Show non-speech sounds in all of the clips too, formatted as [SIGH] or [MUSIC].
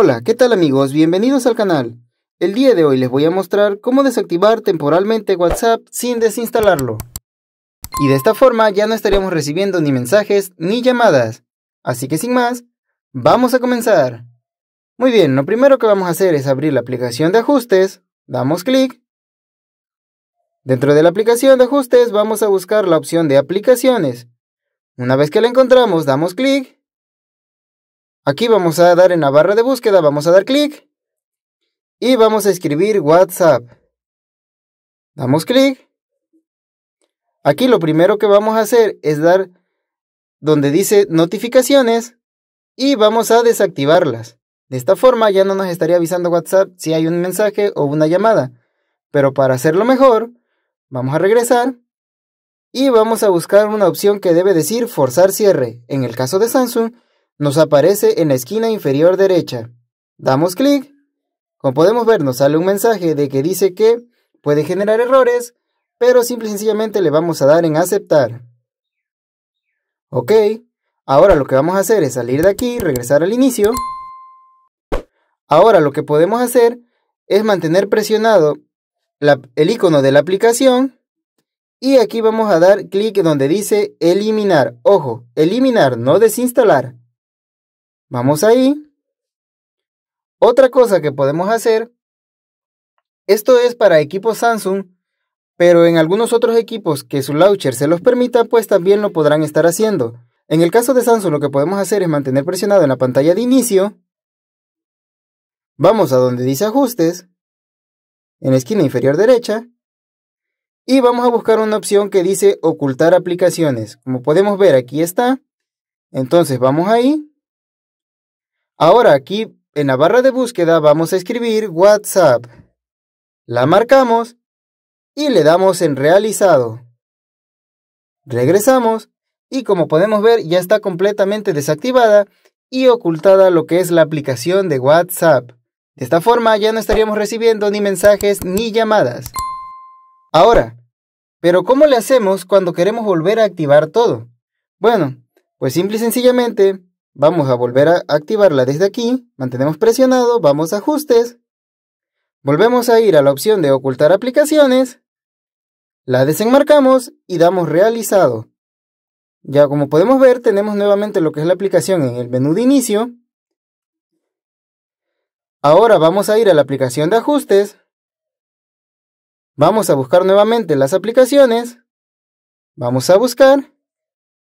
Hola, ¿qué tal amigos? Bienvenidos al canal. El día de hoy les voy a mostrar cómo desactivar temporalmente WhatsApp sin desinstalarlo. Y de esta forma ya no estaríamos recibiendo ni mensajes ni llamadas. Así que sin más, vamos a comenzar. Muy bien, lo primero que vamos a hacer es abrir la aplicación de ajustes, damos clic. Dentro de la aplicación de ajustes vamos a buscar la opción de aplicaciones. Una vez que la encontramos, damos clic Aquí vamos a dar en la barra de búsqueda, vamos a dar clic y vamos a escribir WhatsApp. Damos clic. Aquí lo primero que vamos a hacer es dar donde dice notificaciones y vamos a desactivarlas. De esta forma ya no nos estaría avisando WhatsApp si hay un mensaje o una llamada. Pero para hacerlo mejor, vamos a regresar y vamos a buscar una opción que debe decir forzar cierre. En el caso de Samsung, nos aparece en la esquina inferior derecha. Damos clic. Como podemos ver, nos sale un mensaje de que dice que puede generar errores, pero simple y sencillamente le vamos a dar en aceptar. Ok, ahora lo que vamos a hacer es salir de aquí, regresar al inicio. Ahora lo que podemos hacer es mantener presionado el icono de la aplicación y aquí vamos a dar clic donde dice eliminar. Ojo, eliminar, no desinstalar. Vamos ahí. Otra cosa que podemos hacer, esto es para equipos Samsung, pero en algunos otros equipos que su launcher se los permita, pues también lo podrán estar haciendo. En el caso de Samsung lo que podemos hacer es mantener presionado en la pantalla de inicio. Vamos a donde dice ajustes, en la esquina inferior derecha, y vamos a buscar una opción que dice ocultar aplicaciones. Como podemos ver aquí está. Entonces vamos ahí, Ahora aquí en la barra de búsqueda vamos a escribir WhatsApp. La marcamos y le damos en realizado. Regresamos y como podemos ver ya está completamente desactivada y ocultada lo que es la aplicación de WhatsApp. De esta forma ya no estaríamos recibiendo ni mensajes ni llamadas. Ahora, ¿pero cómo le hacemos cuando queremos volver a activar todo? Bueno, pues simple y sencillamente Vamos a volver a activarla desde aquí, mantenemos presionado, vamos a ajustes, volvemos a ir a la opción de ocultar aplicaciones, la desenmarcamos y damos realizado. Ya como podemos ver tenemos nuevamente lo que es la aplicación en el menú de inicio. Ahora vamos a ir a la aplicación de ajustes, vamos a buscar nuevamente las aplicaciones, vamos a buscar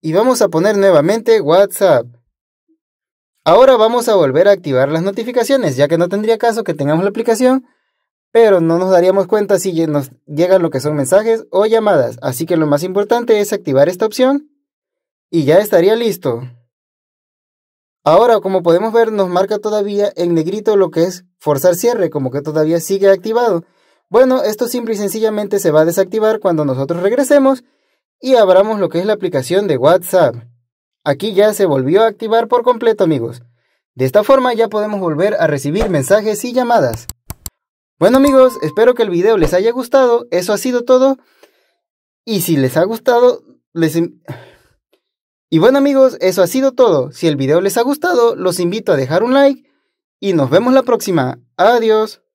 y vamos a poner nuevamente WhatsApp. Ahora vamos a volver a activar las notificaciones, ya que no tendría caso que tengamos la aplicación, pero no nos daríamos cuenta si nos llegan lo que son mensajes o llamadas, así que lo más importante es activar esta opción y ya estaría listo. Ahora, como podemos ver, nos marca todavía en negrito lo que es forzar cierre, como que todavía sigue activado. Bueno, esto simple y sencillamente se va a desactivar cuando nosotros regresemos y abramos lo que es la aplicación de WhatsApp. Aquí ya se volvió a activar por completo amigos. De esta forma ya podemos volver a recibir mensajes y llamadas. Bueno amigos, espero que el video les haya gustado, eso ha sido todo. Y si les ha gustado, les... [SIGHS] Y bueno amigos, eso ha sido todo. Si el video les ha gustado, los invito a dejar un like y nos vemos la próxima. Adiós.